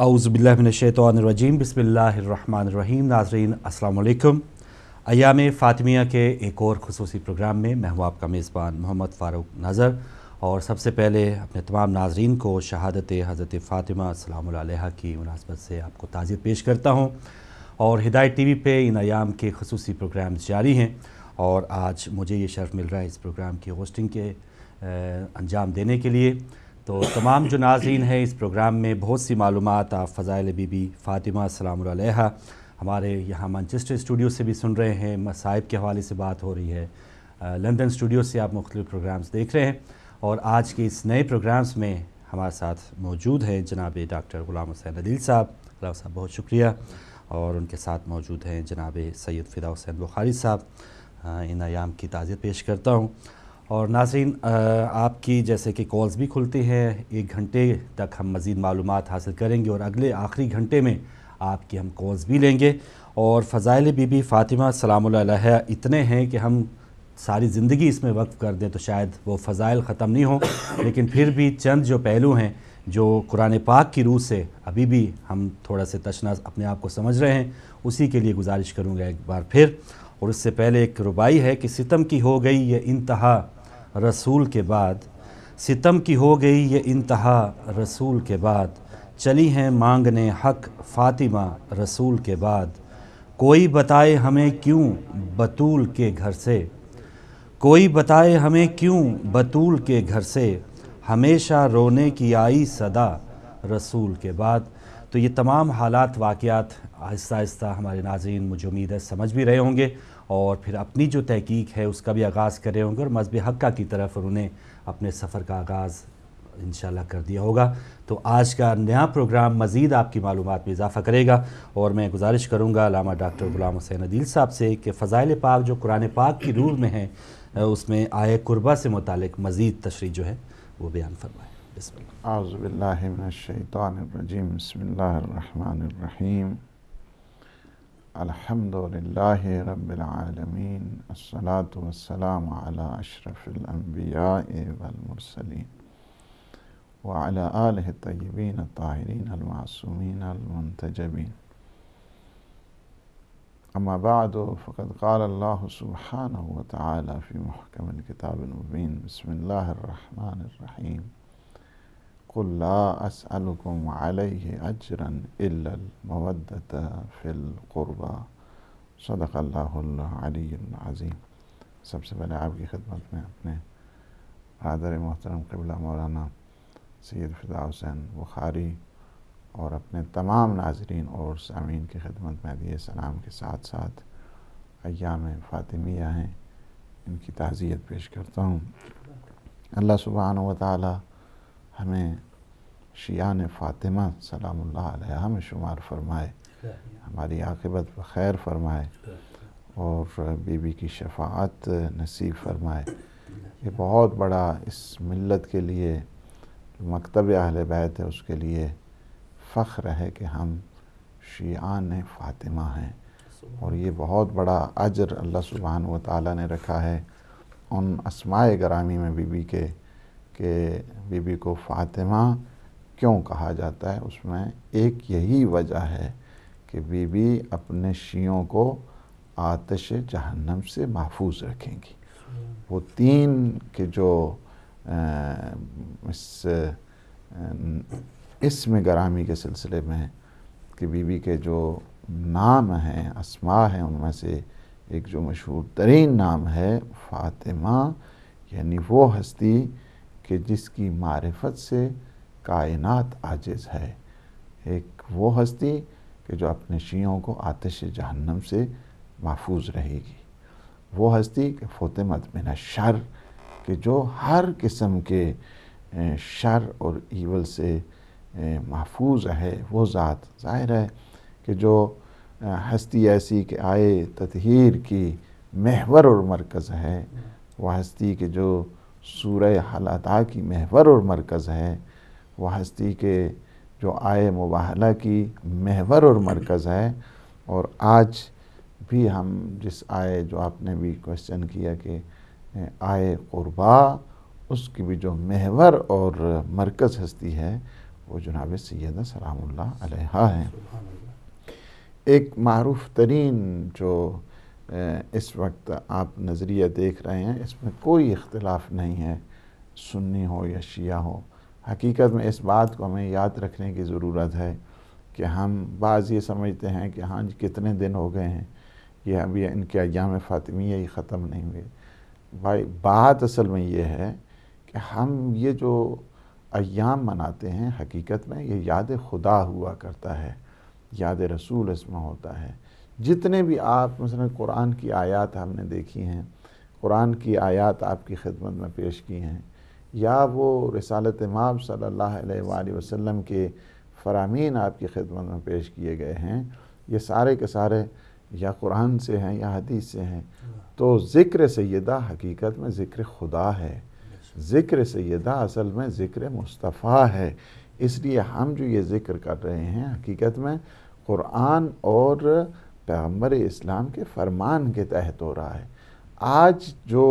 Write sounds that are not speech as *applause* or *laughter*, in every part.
आउज़बिल्लिनशैतरजीम बसमीम नाजरीन अल्लाम अयाम फ़ातमिया के एक और खसूस प्रोग्राम में मैं हूँ आपका मेज़बान मोहम्मद फ़ारूक नज़र और सबसे पहले अपने तमाम नाजरन को शहादत हज़रत फ़ातिमा सलामल्हा की मुनासबत से आपको ताज़ियत पेश करता हूँ और हिदायत टी वी पर इन अयाम के खसूस प्रोग्राम जारी हैं और आज मुझे ये शर्फ मिल रहा है इस प्रोग्राम की होस्टिंग के अंजाम देने के लिए तो तमाम जो नाजरीन हैं इस प्रोग्राम में बहुत सी मालूम आप फ़ज़ाइल बीबी फ़ातिमा सलाम हमारे यहाँ मानचेस्टर स्टूडियो से भी सुन रहे हैं मसाइब के हवाले से बात हो रही है लंदन स्टूडियो से आप मुख्तु प्रोग्राम्स देख रहे हैं और आज के इस नए प्रोग्राम्स में हमारे साथ मौजूद हैं जनाब डॉक्टर ग़ुलाम हुसैन अदील साहब गुलाम साहब बहुत शुक्रिया और उनके साथ मौजूद हैं जनाब सैद फ़िदा हुसैन बुखारी साहब इन आयाम की ताज़ियत पेश करता हूँ और नाजीन आपकी जैसे कि कॉल्स भी खुलती हैं एक घंटे तक हम मज़ीद मालूम हासिल करेंगे और अगले आखिरी घंटे में आपकी हम कॉल्स भी लेंगे और फ़ज़ाइल बीबी फ़ातिमा सलाम इतने हैं कि हम सारी ज़िंदगी इसमें वक्फ़ कर दें तो शायद वो फ़ज़ाइल ख़त्म नहीं हो लेकिन फिर भी चंद जो पहलू हैं जो कुरान पाक की रूह से अभी भी हम थोड़ा से तशना अपने आप को समझ रहे हैं उसी के लिए गुजारिश करूँगा एक बार फिर और उससे पहले एक रुबाई है कि सितम की हो गई ये इंतहा रसूल के बाद सितम की हो गई ये इंतहा रसूल के बाद चली हैं मांगने हक फातिमा रसूल के बाद कोई बताए हमें क्यों बतूल के घर से कोई बताए हमें क्यों बतूल के घर से हमेशा रोने की आई सदा रसूल के बाद तो ये तमाम हालात वाक़ आहिस्ता आहिस्ता हमारे नाजीन मुझे उम्मीद है समझ भी रहे होंगे और फिर अपनी जो तहकीक है उसका भी आगाज़ कर रहे होंगे और मजहब हक्का की तरफ उन्होंने अपने सफ़र का आगाज़ इन कर दिया होगा तो आज का नया प्रोग्राम मज़ीद आपकी मालूम में इजाफ़ा करेगा और मैं गुजारिश करूँगा लामा डॉक्टर ग़ुलाम हुसैन अदील साहब से कि फ़ज़ाइल पाक जो कुरान पाक की रूह में है उसमें आय कुर्बा से मुतल मज़ीद तशरी जो है वो बयान फरमाए बसमीम الحمد لله رب العالمين الصلاة والسلام على أشرف الأنبياء والمرسلين وعلى آله الطيبين الطاهرين المعصومين المنتجبين أما بعد فقد قال الله سبحانه وتعالى في محكم الكتاب المبين بسم الله الرحمن الرحيم असअलुकुम अलैहि सदक़ल्लाज़ीम सबसे पहले आपकी खिदमत में अपने आदर मोहतरम कबिला मौलाना सैद फ़िदा हुसैन बुखारी और अपने तमाम नाजरीन और सामीन की खिदमत में दिए सलाम के साथ साथ अयाम फ़ातिमिया हैं इनकी ताज़ियत पेश करता हूँ अल्लाह सुबहान व ताली हमें शिया ने फ़ातिमा सलाम्ला में शुमार फरमाए हमारी आकबत खैर फरमाए और बीबी की शफात नसीब फरमाए ये बहुत बड़ा इस मिलत के लिए मकतब अहल बैत है उसके लिए फ़ख्र है कि हम शियान फ़ातिमा हैं और ये बहुत बड़ा अजर अल्लाह सुबहान व ताली ने रखा है उन असमाय ग्रामी में बीबी के कि बीबी को फातिमा क्यों कहा जाता है उसमें एक यही वजह है कि बीबी अपने शियों को आतश जहन्नम से महफूज रखेंगी वो तीन के जो इस इसमें गरामी के सिलसिले में कि बीबी के जो नाम हैं असमा हैं उनमें से एक जो मशहूर तरीन नाम है फातिमा यानी वो हस्ती कि जिसकी मारफत से कायनात आजिज़ है एक वो हस्ती कि जो अपने शीयों को आतश जहन्नम से महफूज रहेगी वो हस्ती कि फ़तमत मिन शर कि जो हर किस्म के शर और ईवल से महफूज है वो ज़ात ज़ाहिर है कि जो हस्ती ऐसी कि आए ततहीर की महवर और मरकज़ है वह हस्ती के जो सूर हलता की महवर और मरकज़ है वह हस्ती के जो आय मुबाहला की महवर और मरकज़ है और आज भी हम जिस आय जो आपने भी क्वेश्चन किया कि आय क़ुरबा उसकी भी जो महवर और मरकज़ हस्ती है वो जनाब सैद सलाम है एक मरूफ तरीन जो इस वक्त आप नज़रिया देख रहे हैं इसमें कोई इख्तलाफ नहीं है सुन्नी हो या शिया हो हकीकत में इस बात को हमें याद रखने की ज़रूरत है कि हम बाज़ ये समझते हैं कि हाँ जी कितने दिन हो गए हैं ये अभी इनके अयाम फ़ातिमिया ही ख़त्म नहीं हुए भाई बात असल में ये है कि हम ये जो अयाम मनाते हैं हकीकत में ये याद खुदा हुआ करता है याद रसूल इसमें होता है जितने भी आप मसलन कुरान की आयत हमने देखी हैं कुरान की आयत आपकी खिदमत में पेश की हैं या वो रसालत माब सल्ला वसम के फरामीन आपकी खिदमत में पेश किए गए हैं ये सारे के सारे या कुरान से हैं या हदीस से हैं तो ज़िक्र सैदा हकीकत में ज़िक्र खुदा है ज़िक्र सैदा असल में ज़िक्र मुस्तफ़ा है इसलिए हम जो ये ज़िक्र कर रहे हैं हकीकत में कुरान और पैगम्बर इस्लाम के फरमान के तहत हो रहा है आज जो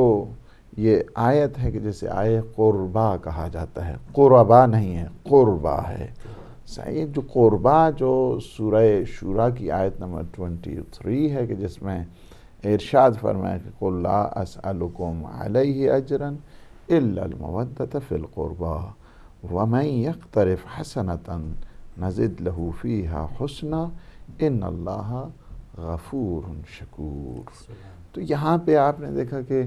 ये आयत है कि जैसे आय क़ुरबा कहा जाता है क़ुरबा नहीं है क़ुरबा है सही जो क़ुरबा जो सूरह शुरा की आयत नंबर ट्वेंटी थ्री है कि जिसमें इरशाद फरमाया कि कुल्ला असलकुम अलैहि अजरन इल्लमवदत फ़िलक़ुरबा वमई यकतरफ़ हसनता नजद लहूफ़ी हा हसन इन अल्लाह गफूर शकूर तो यहाँ पे आपने देखा कि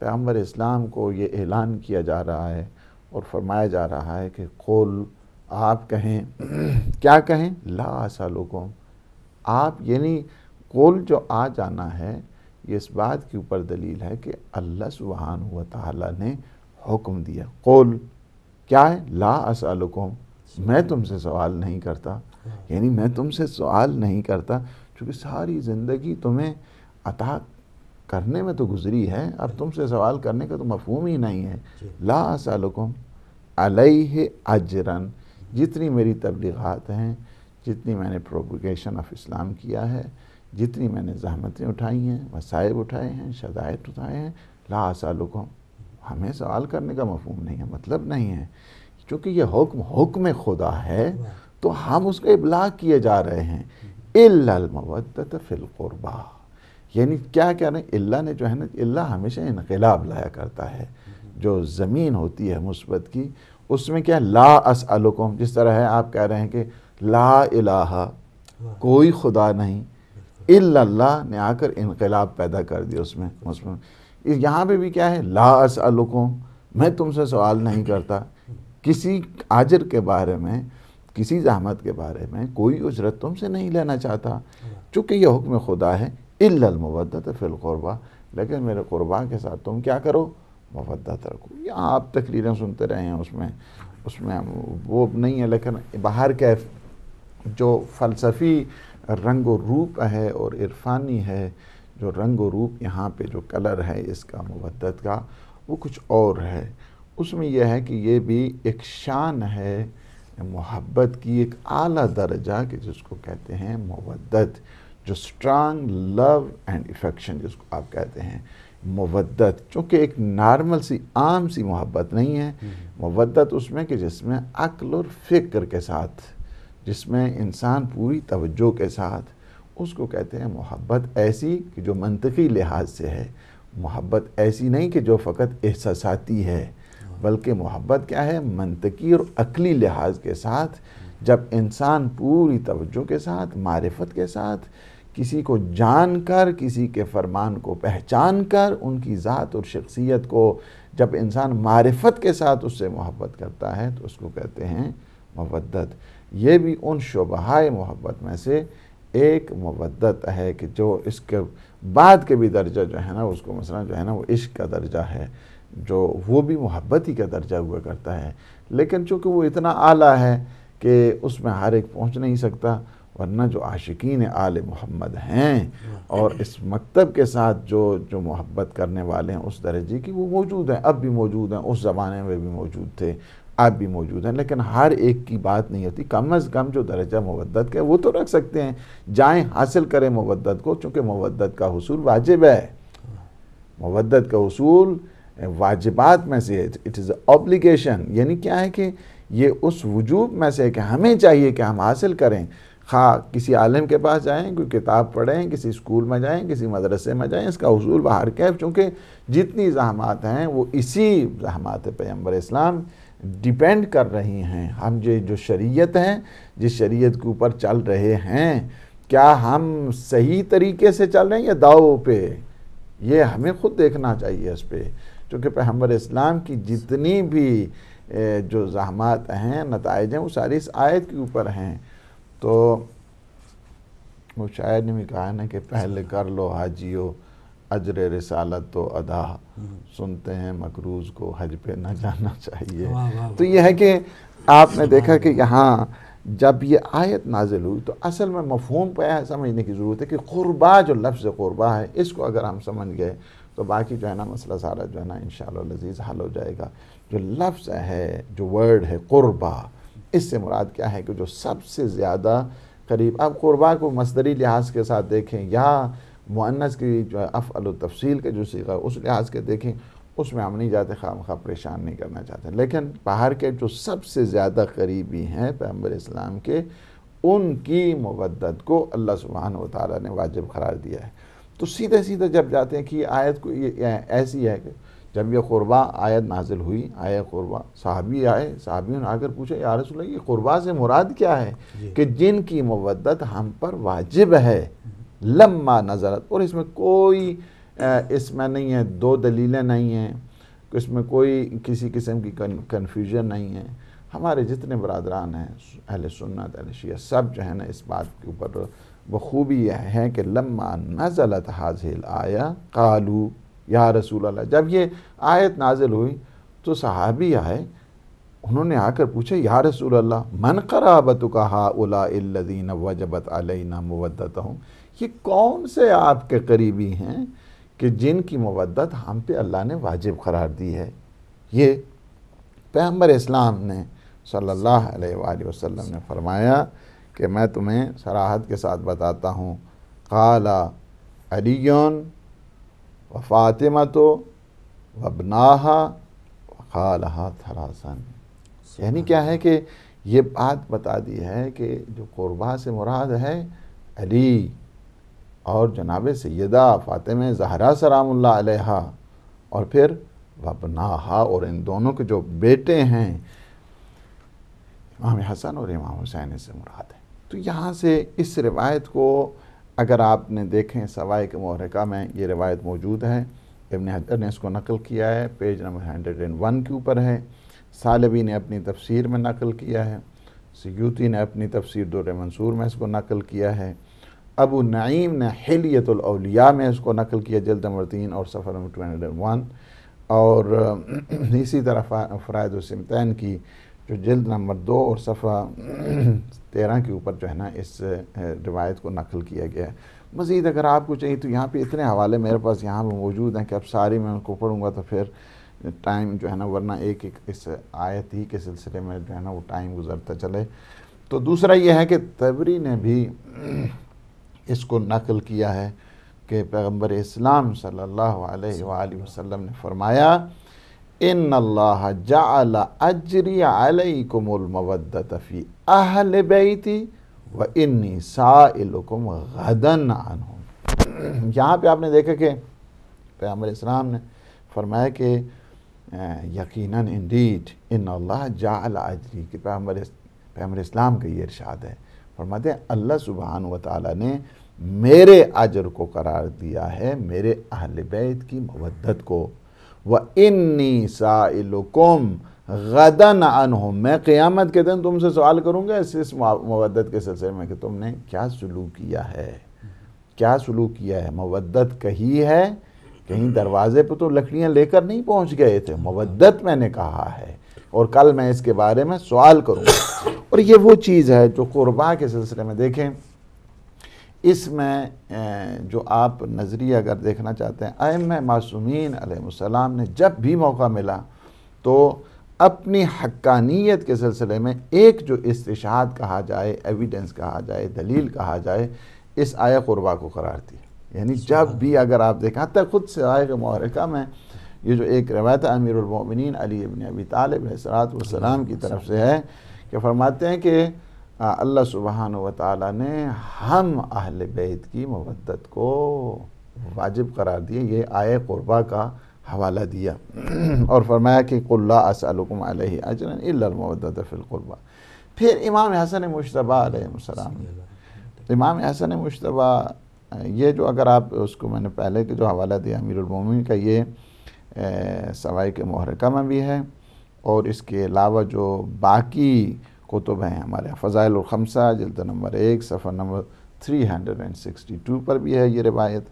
पैम्बर इस्लाम को ये ऐलान किया जा रहा है और फरमाया जा रहा है कि कौल आप कहें *clears throat* क्या कहें ला ऐसा लोगों आप यानी कौल जो आ जाना है ये इस बात के ऊपर दलील है कि अल्लाह सुबहान हुआ ने हुक्म दिया कौल क्या है ला असलकुम मैं तुमसे सवाल नहीं करता हाँ। यानी मैं तुमसे सवाल नहीं करता चूँकि सारी ज़िंदगी तुम्हें अता करने में तो गुजरी है और तुमसे सवाल करने का तो मफहूम ही नहीं है ला असलकुम अलह अजरन जितनी मेरी तबलीगत हैं जितनी मैंने प्रोपोगेशन ऑफ इस्लाम किया है जितनी मैंने जहमतें उठाई हैं वसायब उठाए हैं शदायत उठाए हैं ला असलकुम हमें सवाल करने का मफहम नहीं है मतलब नहीं है चूँकि ये हुक्म हुक्म खुदा है तो हम उसका इबलाग किए जा रहे हैं मवदत फ़िलक़ुरबा यानी क्या कह रहे हैं अल्लाह ने जो है ना अल्लाह हमेशा इनकलाब लाया करता है जो ज़मीन होती है मुस्बत की उसमें क्या ला असअलकुम जिस तरह है आप कह रहे हैं कि ला इलाहा कोई खुदा नहीं अल्लाह ने आकर इनकलाब पैदा कर दिया उसमें मुस्लिम यहाँ पे भी क्या है ला असअलकुम मैं तुमसे सवाल नहीं करता किसी आजर के बारे में किसी जहमत के बारे में कोई उजरत तुमसे नहीं लेना चाहता चूँकि यह हुक्म खुदा है इल्लमवदत फिलकौरबा लेकिन मेरे कुरबा के साथ तुम क्या करो मुबदत रखो या आप तकरीरें सुनते रहे हैं उसमें उसमें वो नहीं है लेकिन बाहर के जो फ़लसफ़ी रंग रूप है और इरफानी है जो रंग रूप यहाँ पे जो कलर है इसका मुबदत का वो कुछ और है उसमें यह है कि ये भी एक शान है मोहब्बत की एक आला दर्जा के जिसको कहते हैं मवदत जो स्ट्रांग लव एंड इफेक्शन जिसको आप कहते हैं मवदत चूँकि एक नॉर्मल सी आम सी मोहब्बत नहीं है मवदत हम्म। उसमें कि जिसमें अक्ल और फिक्र के साथ जिसमें इंसान पूरी तवज्जो के साथ उसको कहते हैं मोहब्बत ऐसी कि जो मनतकी लिहाज से है मोहब्बत ऐसी नहीं कि जो फ़कत एहसास है बल्कि मोहब्बत क्या है मनतकी और अकली लिहाज के साथ जब इंसान पूरी तवज्जो के साथ मारफत के साथ किसी को जान कर किसी के फरमान को पहचान कर उनकी ज़ात और शख्सियत को जब इंसान मारफत के साथ उससे मोहब्बत करता है तो उसको कहते हैं मवदत ये भी उन शोबहाए मोहब्बत में से एक मवदत है कि जो इसके बाद के भी दर्जा जो है ना उसको मसला जो है ना वो इश्क का दर्जा है जो वो भी मोहब्बत ही का दर्जा हुआ करता है लेकिन चूँकि वो इतना आला है कि उसमें हर एक पहुँच नहीं सकता वरना जो आशिकीन आल मोहम्मद हैं और इस मकतब के साथ जो जो मोहब्बत करने वाले हैं उस दर्जे की वो मौजूद हैं अब भी मौजूद हैं उस ज़माने में भी मौजूद थे आप भी मौजूद हैं लेकिन हर एक की बात नहीं होती कम अज़ कम जो दर्जा मुबदत का वो तो रख सकते हैं जाएँ हासिल करें मुबदत को चूँकि मुबदत का हसूल वाजिब है मुबदत का हसूल वाजिबात में से इट इज़ ऑब्लिगेशन यानी क्या है कि ये उस वजूब में से कि हमें चाहिए कि हम हासिल करें खा किसी आलम के पास जाएं कोई किताब पढ़ें किसी स्कूल में जाएं किसी मदरसे में जाएं इसका उसूल बाहर कैफ चूँकि जितनी जहमत हैं वो इसी जहमत पैम्बर इस्लाम डिपेंड कर रही हैं हम जो जो शरीयत हैं जिस शरीयत के ऊपर चल रहे हैं क्या हम सही तरीके से चल रहे हैं या दावों पे ये हमें खुद देखना चाहिए इस पर क्योंकि पैम्बर इस्लाम की जितनी भी जो जहमत हैं नतज हैं वो सारी इस आयत के ऊपर हैं तो वो शायद ने भी कहा ना कि पहले कर लो हाजियो अजर रसालत तो अदा सुनते हैं मकरूज को हज पे न जाना चाहिए वाँ वाँ वाँ। तो यह है कि आपने देखा कि यहाँ जब ये आयत नाजिल हुई तो असल में मफहूम को समझने की ज़रूरत है कि क़ुरबा जो लफ्ज़ क़ुरबा है इसको अगर हम समझ गए तो बाकी जो है ना मसला सारा जो है ना इन लजीज हल हो जाएगा जो लफ्ज़ है जो वर्ड है क़ुरबा इससे मुराद क्या है कि जो सबसे ज़्यादा करीब अब क़ुरबा को मसदरी लिहाज के साथ देखें या मुनस की जो है अल तफसील का जो सीखा उस लिहाज के देखें उसमें हम नहीं जाते खाम खा परेशान नहीं करना चाहते लेकिन बाहर के जो सबसे ज़्यादा करीबी हैं पैम्बर इस्लाम के उनकी मुबदत को अल्लाह सुबहान वाली ने वाजिब करार दिया है तो सीधे सीधे जब जाते हैं कि आयत को ऐसी है कि जब ये क़ुरबा आयत नाजिल हुई आया क़ुरबा साहबी आए साहबियों ने आकर पूछा यार रसूल ये क़ुरबा से मुराद क्या है कि जिनकी मवदत हम पर वाजिब है लम्बा नजरत और इसमें कोई इसमें नहीं है दो दलीलें नहीं हैं इसमें कोई किसी किस्म की कन्फ्यूजन नहीं है हमारे जितने बरदरान हैं अहल सुन्नत अहल शिया सब जो है ना इस बात के ऊपर वह खूबी यह है कि लम्मा नज़लत हाजिल आया कालू या रसूल अल्लाह जब ये आयत नाजिल हुई तो सहाबी आए उन्होंने आकर पूछा या रसूल अल्लाह मन कराबत कहा उलादीन वजबत अलना मवदत हूँ ये कौन से आपके करीबी हैं कि जिनकी मवदत हम पे अल्लाह ने वाजिब करार दी है ये पैम्बर इस्लाम ने सल्लल्लाहु अलैहि वसल्लम ने फरमाया कि मैं तुम्हें सराहत के साथ बताता हूँ काला अलीन व फ़ातिमा तो वबनाहा खाला थरासन यानी क्या है कि ये बात बता दी है कि जो कुरबा से मुराद है अली और जनाब सैदा फ़ातिम जहरा सलाम और फिर वबनाहा और इन दोनों के जो बेटे हैं इमाम हसन और इमाम हुसैन से मुराद है तो यहाँ से इस रिवायत को अगर आपने देखें सवाई के महरिका में ये रिवायत मौजूद है इबन हजर ने इसको नकल किया है page number hundred and one के ऊपर है सालबी ने अपनी तफसीर में नकल किया है सयूती ने अपनी तफसीर दौर मंसूर में इसको नकल किया है अबू नईम ने हिलियतलिया में इसको नकल किया जल्द नंबर तीन और सफ़र number two hundred and one और *clears throat* इसी तरह फ़रायद की जो जल्द नंबर दो और सफ़ा *clears throat* तेरह के ऊपर जो है ना इस रिवायत को नकल किया गया है मज़ीद अगर आपको चाहिए तो यहाँ पे इतने हवाले मेरे पास यहाँ पर मौजूद हैं कि अब सारी मैं उनको पढ़ूँगा तो फिर टाइम जो है ना वरना एक एक इस आयत ही के सिलसिले में जो है ना वो टाइम गुजरता चले तो दूसरा ये है कि तबरी ने भी *clears throat* इसको नकल किया है कि पैगम्बर इस्लाम सल्ला अलैहि ने फरमाया *clears throat* यहाँ पे आपने देखा कि पैगम्बर इस्लाम ने फरमाया कि यकीनन इंडीड इन अल्लाह जाल अजरी के पैगम्बर पैगम्बर इस्लाम का ये इरशाद है फरमाते हैं अल्लाह सुबहान व ताली ने मेरे अजर को करार दिया है मेरे अहल बैत की मवदत को व इन्नी साइलुकुम गदन अनहुम मैं क़यामत के दिन तुमसे सवाल करूँगा इस इस मवदत के सिलसिले में कि तुमने क्या सलूक किया है क्या सलूक किया है मवदत कही है कहीं दरवाजे पर तो लकड़ियाँ लेकर नहीं पहुँच गए थे मवदत मैंने कहा है और कल मैं इसके बारे में सवाल करूँगा और ये वो चीज़ है जो कुरबा के सिलसिले में देखें इसमें जो आप नज़रिया अगर देखना चाहते हैं अम मासूमिन आसमाम ने जब भी मौका मिला तो अपनी हक्कानियत के सिलसिले में एक जो इसशाद कहा जाए एविडेंस कहा जाए दलील कहा जाए इस आय कुरबा को करार दिया यानी जब भी अगर आप देखें हत्या खुद से आय महरका में ये जो एक रवायत अमीरमिन अली अबिन अबी तालब सरात वसलाम हाँ, की तरफ से है कि फरमाते हैं कि अल्लाह सुबहान वाली ने हम अहल बैत की मवदत को वाजिब करार दिए ये आय कुर्बा का हवाला दिया *clears throat* और फरमाया कि कुल्ला असलकुम अजरन इल्लमवदत फ़िलकुरबा फिर इमाम हसन मुशतबा अलैहिस्सलाम इमाम हसन मुशतबा ये जो अगर आप उसको मैंने पहले के जो हवाला दिया अमीरमिन का ये सवाई के महरका में भी है और इसके अलावा जो बाकी कुतुब हैं हमारे फ़ज़ाइल ख़मसा जल्द नंबर एक सफ़र नंबर 362 पर भी है ये रिवायत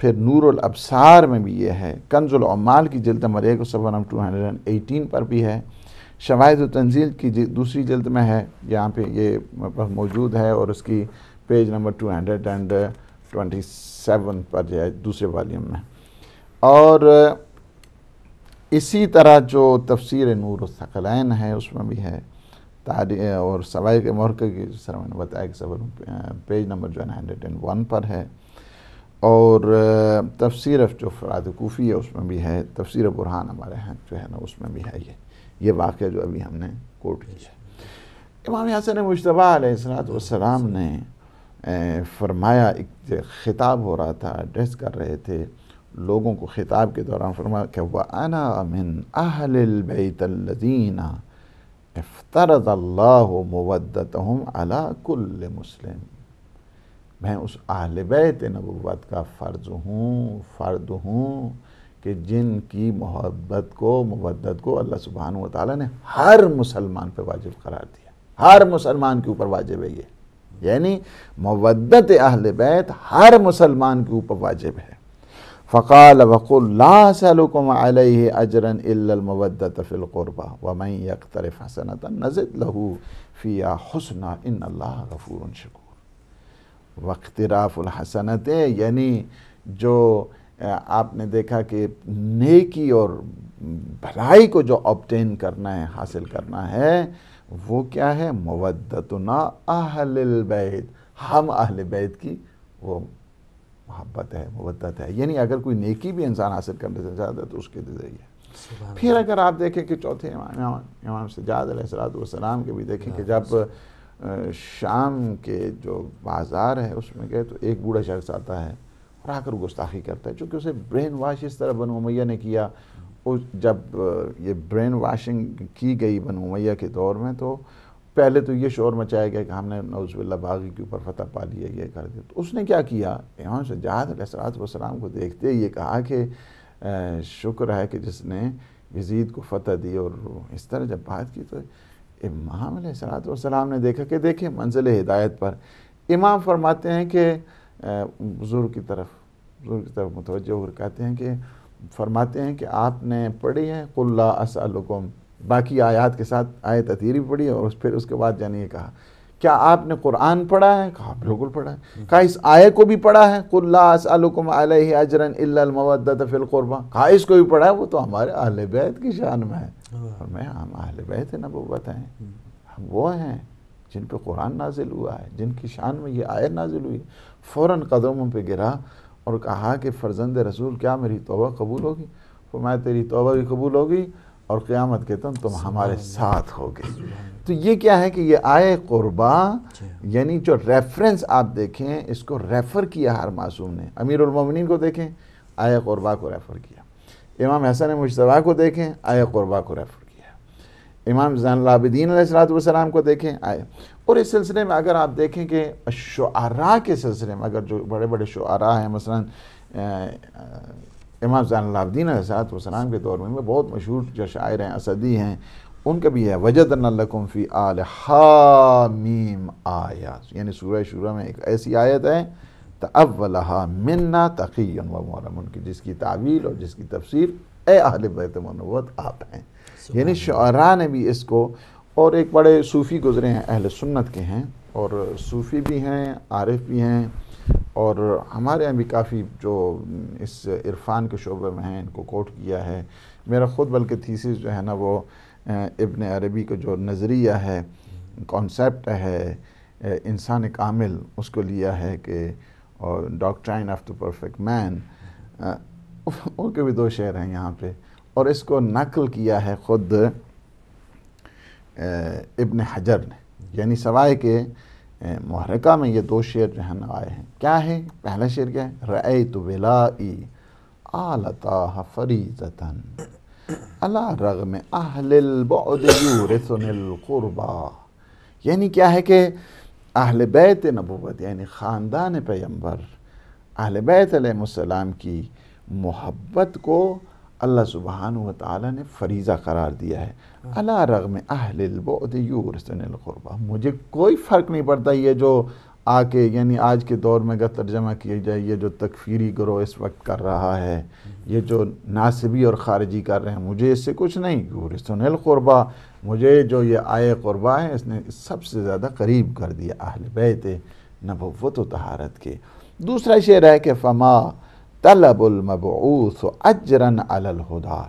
फिर नूर अबसार में भी ये है कंजुल अमाल की जल्द नंबर एक और सफ़र नंबर 218 पर भी है व तंजील की दूसरी जल्द में है यहाँ पे ये मौजूद है और उसकी पेज नंबर 227 पर जो है दूसरे वालीम में और इसी तरह जो तफसीर नूर सकलैन है उसमें भी है तारी और सवाई के मोहर की सर मैंने बताया कि सबर पेज नंबर जो है हंड्रेड एंड वन पर है और तफसर जो फराद कोफ़ी है उसमें भी है तफसर बुरहान हमारे यहाँ जो है ना उसमें भी है ये ये वाक़ जो अभी हमने कोट किया इमाम हसन मुशतबा ने फरमाया एक ख़िताब हो रहा था एड्रेस कर रहे थे लोगों को ख़िताब के दौरान फरमाया कि वह अना अमिन अहलबैतल्लिना इफ्तरतम अला कुल मुस्लिम मैं उस आहल बैत नबूत का फ़र्ज़ हूँ फ़र्द हूँ कि जिनकी मोहब्बत को मुबदत को अल्लाह सुबहान ताली ने हर मुसलमान पर वाजिब करार दिया हर मुसलमान के ऊपर वाजिब है ये यानी मवदत अहल बैत हर मुसलमान के ऊपर वाजिब है फ़काल वक़ुल्लाकुम अजरन इमवदत फ़िलक़ुरबा वमई यकतरफ़ हसनत नजद लहू फ़िया हसन इन अल्लाह गफूर शकूर वक्तराफ़ुलहसनत यानी जो आपने देखा कि नेकी और भलाई को जो ऑप्टेन करना है हासिल करना है वो क्या है मवदतना अहल बैत हम अहल बैत की वो मोहब्बत है मुबत है यानी अगर कोई नेकी भी इंसान हासिल करना चाहता है तो उसके ज़रिए फिर अगर आप देखें कि चौथे इमाम सजादलाम सजाद के भी देखें कि जब शाम के जो बाज़ार है उसमें गए तो एक बूढ़ा शख्स आता है और आकर गुस्ताखी करता है चूँकि उसे ब्रेन वाश इस तरह बन मैया ने किया उस जब ये ब्रेन वाशिंग की गई बनो मैया के दौर में तो पहले तो ये शोर मचाया गया कि हमने नौजबिल्ला बागी के ऊपर फतह पा लिया ये कर दिया तो उसने क्या किया इमाम सजाद सलाम को देखते ये कहा कि शुक्र है कि जिसने यजीद को फतह दी और इस तरह जब बात की तो इमाम सलाम ने देखा कि देखें मंजिल हिदायत पर इमाम फरमाते हैं कि बुज़ुर्ग की तरफ बुज़ुर्ग की तरफ मुतवजह कहते हैं कि फरमाते हैं कि आपने पढ़ी है कुल्ला असलकुम बाकी आयात के साथ आयत अतीरी पढ़ी और फिर उसके बाद जानिए कहा क्या आपने कुरान पढ़ा है कहा बिल्कुल पढ़ा है हम्म। कहा इस आय को भी पढ़ा है कुल्लाकुम अजरन फ़िलकुरबा कहा इसको भी पढ़ा है वो तो हमारे अहल बैत की शान में है हाँ। और मैं हम अहल बैत नबूत हैं हम्म। हम वो हैं जिन पर कुरान नाजिल हुआ है जिनकी शान में ये आयत नाजिल हुई फ़ौर कदमों पर गिरा और कहा कि फ़र्जंद रसूल क्या मेरी तोबा कबूल होगी फिर मैं तेरी तोबा भी कबूल होगी और क़्यामत के तुम तुम हमारे साथ होगे तो ये क्या है कि ये आए क़ुरबा यानी जो रेफरेंस आप देखें इसको रेफ़र किया हर मासूम ने अमीर उलमिन को देखें आए क़ुरबा को रेफ़र किया इमाम हसन मुशतबा को देखें आय क़ुरबा को रेफ़र किया इमाम जैनलाबिदीन सलाम को देखें आए और इस सिलसिले में अगर आप देखें कि शुरा के सिलसिले में अगर जो बड़े बड़े शुरा हैं मसला इमाम ज़ैनलाब्दीन वसलाम के दौर में बहुत मशहूर जो शायर हैं असदी हैं उनका भी है वजद नकुम आल हामीम आयात यानी सूर्य शुरा में एक ऐसी आयत है तो तवलहा मन्ना तकी उनकी जिसकी तावील और जिसकी तफसर ए अहल बैत आप हैं यानी शरा ने भी इसको और एक बड़े सूफ़ी गुज़रे हैं अहल सुन्नत के हैं और सूफ़ी भी हैं आरफ भी हैं और हमारे यहाँ भी काफ़ी जो इस इरफान के शोबे में हैं इनको कोट किया है मेरा ख़ुद बल्कि थीसिस जो है ना वो इबन अरबी का जो नज़रिया है कॉन्सेप्ट है इंसान कामिल उसको लिया है कि और doctrine of the perfect man उनके भी दो शेर हैं यहाँ पे और इसको नकल किया है ख़ुद इबन हजर ने यानी सवाए के महरका में ये दो शेर जहन आए हैं क्या है पहला शेर क्या है रे तो विलाई आलता फरीजतन अला रगम अहलबा यानी क्या है कि अहल बैत नबूत यानी ख़ानदान पैम्बर अहल बैतम की मोहब्बत को अल्लाह सुबहान ताली ने फरीज़ा करार दिया है अला रगम बोद यूरसन गुरबा मुझे कोई फ़र्क नहीं पड़ता ये जो आके यानी आज के दौर में अगर तर्जमा किया जाए ये जो तकफीरी ग्रोह इस वक्त कर रहा है ये जो नासिबी और ख़ारजी कर रहे हैं मुझे इससे कुछ नहीं यूरसन गुरबा मुझे जो ये आए गुरबा है इसने सबसे ज़्यादा करीब कर दिया अहल बैत नबवत तहारत के दूसरा शेर है कि फमा तलबुलमबूस अजरन अलहुदा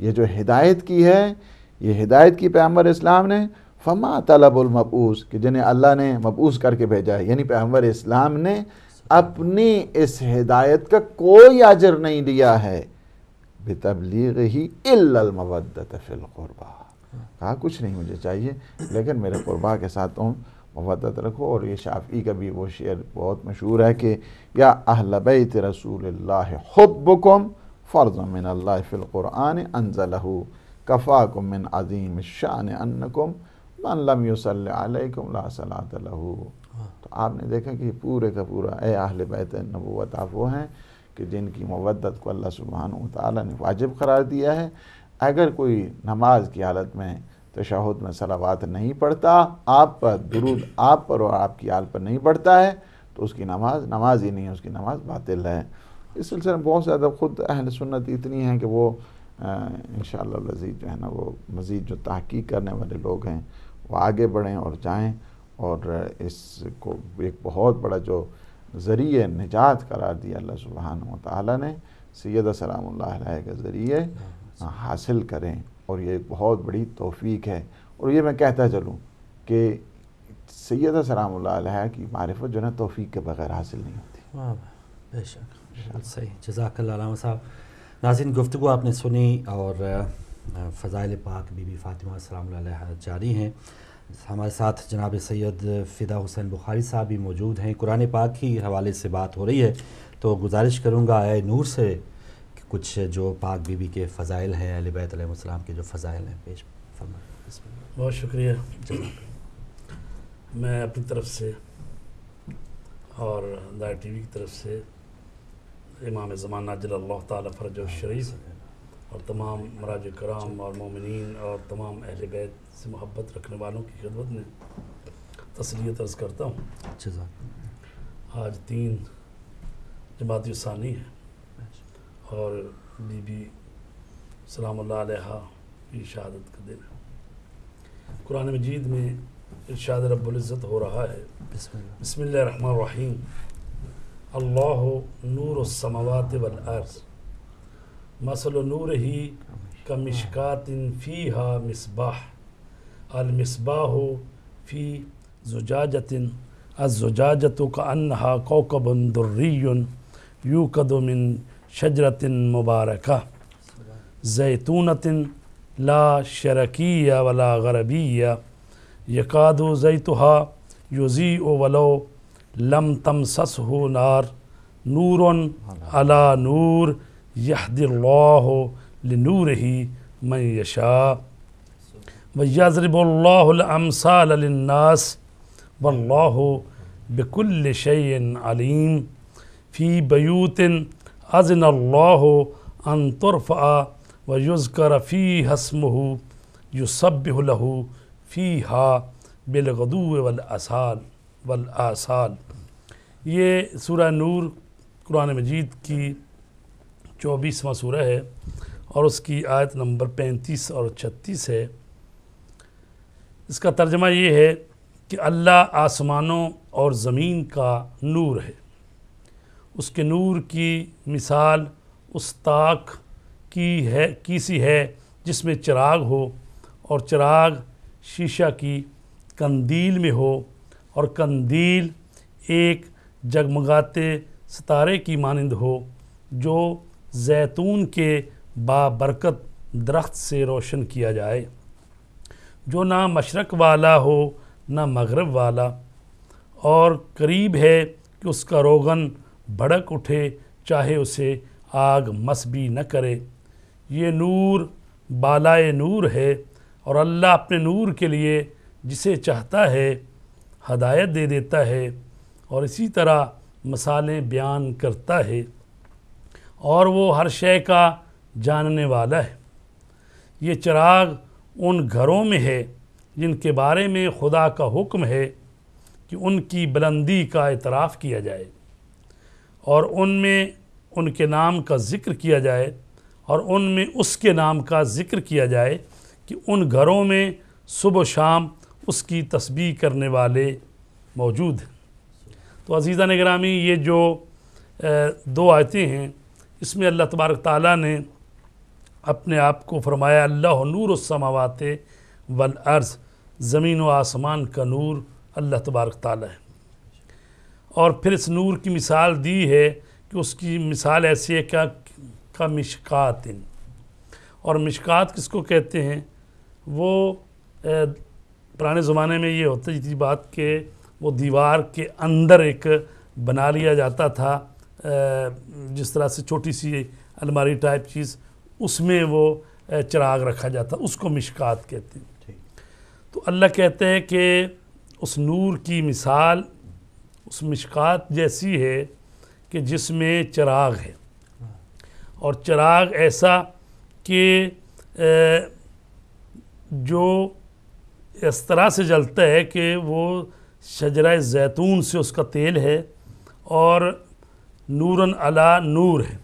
ये जो हिदायत की है ये हिदायत की पैम्बर इस्लाम ने फमा तलबुलमबूस कि जिन्हें अल्लाह ने मबूस करके भेजा है यानी पैम्बर इस्लाम ने अपनी इस हिदायत का कोई आजर नहीं दिया है बेतबलीग ही इलमवदत फ़िलकुरबा कहा कुछ नहीं मुझे चाहिए लेकिन मेरे कुरबा के साथ तुम मवदत रखो और ये शाफ़ी का भी वो शेर बहुत मशहूर है कि या अहलब रसूल हब्बुकुम फ़र्ज़ मिन फ़िल्क़ुरआन अनजलहू कफ़ाकुम मिन अजीम शान अन्नकुम मन लम लासलात लहू तो आपने देखा कि पूरे का पूरा ए आहल बैत नबूत आप वो हैं कि जिनकी मवदत को अल्लाह सुबहान ताली ने वाजिब करार दिया है अगर कोई नमाज की हालत में तशाहुद में सलावात नहीं पढ़ता आप पर दुरूद आप पर और आपकी आल पर नहीं पढ़ता है तो उसकी नमाज नमाज ही नहीं है उसकी नमाज बातिल है इस सिलसिले में बहुत ज़्यादा ख़ुद अहल सुन्नत इतनी है कि वो इन शजीज जो है ना वो मज़ीद जो तहकी करने वाले लोग हैं वो आगे बढ़ें और जाएँ और इसको एक बहुत बड़ा जो ज़रिए निजात करार दिया अल्लाह सुबहान ताली ने सैद सलाम के ज़रिए हासिल करें और ये एक बहुत बड़ी तोफ़ी है और ये मैं कहता चलूँ कि सैद सलाम की मारफत जो है ना तोफ़ी के बगैर हासिल नहीं होती बेशक सही साहब नाजिन गुफ्तु आपने सुनी और फ़ज़ाइल पाक बीबी फ़ातिमा सलाम जारी हैं हमारे साथ जनाब सैयद फ़िदा हुसैन बुखारी साहब भी मौजूद हैं कुरान पाक ही हवाले से बात हो रही है तो गुजारिश करूँगा आया नूर से कुछ जो पाक बीबी के फ़ज़ाइल हैं अली बैतम के जो फ़ज़ाइल हैं पेश बहुत शुक्रिया मैं अपनी तरफ से और दाय टी की तरफ से इमाम ज़मान अल्लाह ताला शरीफ और तमाम मराज कराम और ममिन और तमाम अहल बैत से मोहब्बत रखने वालों की खिदमत में तसलीत अर्ज़ करता हूँ अच्छे साहब आज तीन जमाती सानी है और बीबी सलाम की शहादत का दिन है कुरान मजीद में इर्शाद रब्बुल्ज़त हो रहा है रहमान रहीम अल्लाह नूर समवात वर्स मसल नूर ही कमिशकातिन फ़ी हा मिसबाह अलमिसबाह फ़ी जुजाजतिन अजुजाजतु का अन हा कोकबन दुर्रीन यू शजरतिन मुबारक जैतूनतिन ला शरकिया वला गरबिया यकादो जैतुहा युजी ओ वलो لم تمسسه نار نور على نور يهدي الله لنوره من يشاء ويضرب الله الأمثال للناس والله بكل شيء عليم في بيوت أذن الله أن ترفع ويذكر فيها اسمه يسبح له فيها بالغدو والأسال वल आसाल ये सूरह नूर कुरान मजीद की चौबीसवा सूरह है और उसकी आयत नंबर पैंतीस और छत्तीस है इसका तर्जमा ये है कि अल्लाह आसमानों और ज़मीन का नूर है उसके नूर की मिसाल उस ताक की है किसी है जिसमें चिराग हो और चिराग शीशा की कंदील में हो और कंदील एक जगमगाते सितारे की मानंद हो जो जैतून के बाबरकत दरख्त से रोशन किया जाए जो ना मशरक़ वाला हो ना मगरब वाला और करीब है कि उसका रोगन भड़क उठे चाहे उसे आग मस भी न करे ये नूर बालाए नूर है और अल्लाह अपने नूर के लिए जिसे चाहता है हदायत दे देता है और इसी तरह मसाले बयान करता है और वो हर शय का जानने वाला है ये चिराग उन घरों में है जिनके बारे में खुदा का हुक्म है कि उनकी बुलंदी का इतराफ़ किया जाए और उनमें उनके नाम का ज़िक्र किया जाए और उनमें उसके नाम का ज़िक्र किया जाए कि उन घरों में सुबह शाम उसकी तस्बी करने वाले मौजूद हैं तो अजीज़ा नगरामी ये जो दो आयतें हैं इसमें अल्लाह तबारक ताली ने अपने आप को फरमाया अल्लाह नूर समावत वल अर्ज़ ज़मीन व आसमान का नूर अल्लाह तबारक ताली है और फिर इस नूर की मिसाल दी है कि उसकी मिसाल ऐसी है क्या का मिशकात और मिशकात किसको कहते हैं वो पुराने ज़माने में ये होती थी बात के वो दीवार के अंदर एक बना लिया जाता था जिस तरह से छोटी सी अलमारी टाइप चीज़ उसमें वो चिराग रखा जाता उसको मिशकात कहते हैं तो अल्लाह कहते हैं कि उस नूर की मिसाल उस मिशकात जैसी है कि जिसमें चिराग है और चिराग ऐसा कि जो इस तरह से जलता है कि वो शजरा जैतून से उसका तेल है और नूरन अला नूर है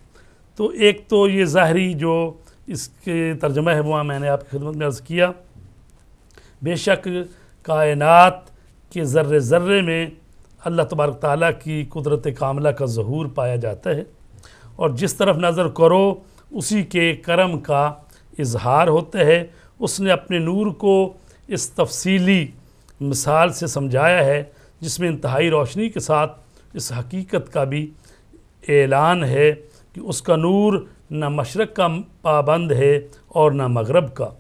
तो एक तो ये ज़ाहरी जो इसके तर्जमा है वहाँ मैंने आपकी खिदमत में अर्ज़ किया बेशक कायनात के ज़र्रे ज़र्रे में अल्लाह तबारक ताली की कुदरत कामला का जहूर पाया जाता है और जिस तरफ नज़र करो उसी के करम का इजहार होता है उसने अपने नूर को इस तफसीली मिसाल से समझाया है जिसमें इंतहाई रोशनी के साथ इस हकीकत का भी ऐलान है कि उसका नूर न मशरक़ का पाबंद है और न मगरब का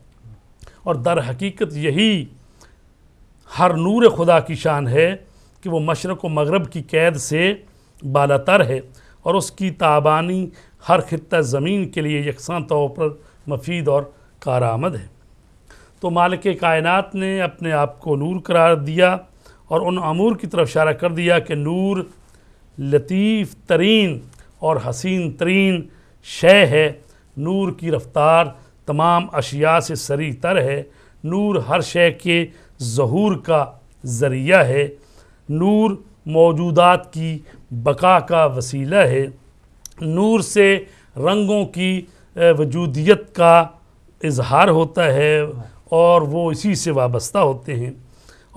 और दर हकीकत यही हर नूर खुदा की शान है कि वो मशरक़ व मगरब की कैद से बालातर है और उसकी ताबानी हर खत् ज़मीन के लिए यकसा तौर पर मफीद और कार आमद है तो मालिक कायनत ने अपने आप को नूर करार दिया और उन अमूर की तरफ इशारा कर दिया कि नूर लतीफ़ तरीन और हसीन तरीन शय है नूर की रफ्तार तमाम अशिया से सरी तर है नूर हर शय के जहूर का ज़रिया है नूर मौजूदात की बका का वसीला है नूर से रंगों की वजूदियत का इजहार होता है और वो इसी से वाबस्ता होते हैं